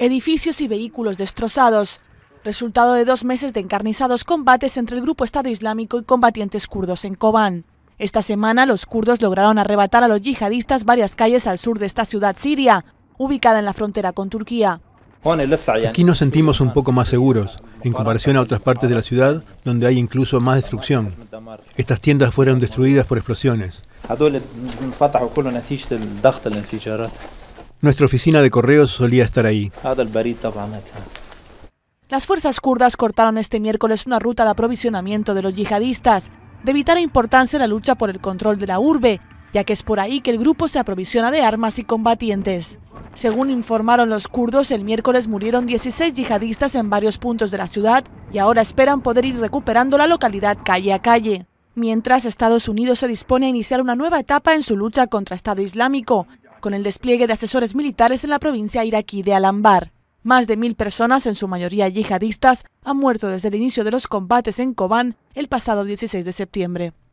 Edificios y vehículos destrozados, resultado de dos meses de encarnizados combates entre el grupo Estado Islámico y combatientes kurdos en Kobán. Esta semana los kurdos lograron arrebatar a los yihadistas varias calles al sur de esta ciudad siria, ubicada en la frontera con Turquía. Aquí nos sentimos un poco más seguros, en comparación a otras partes de la ciudad, donde hay incluso más destrucción. Estas tiendas fueron destruidas por explosiones. Nuestra oficina de correos solía estar ahí. Las fuerzas kurdas cortaron este miércoles una ruta de aprovisionamiento de los yihadistas, de vital importancia en la lucha por el control de la urbe, ya que es por ahí que el grupo se aprovisiona de armas y combatientes. Según informaron los kurdos, el miércoles murieron 16 yihadistas en varios puntos de la ciudad y ahora esperan poder ir recuperando la localidad calle a calle. Mientras Estados Unidos se dispone a iniciar una nueva etapa en su lucha contra Estado Islámico, con el despliegue de asesores militares en la provincia iraquí de Alambar, Más de mil personas, en su mayoría yihadistas, han muerto desde el inicio de los combates en Kobán el pasado 16 de septiembre.